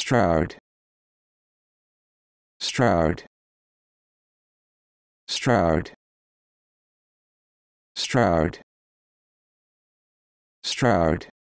Stroud Stroud Stroud Stroud Stroud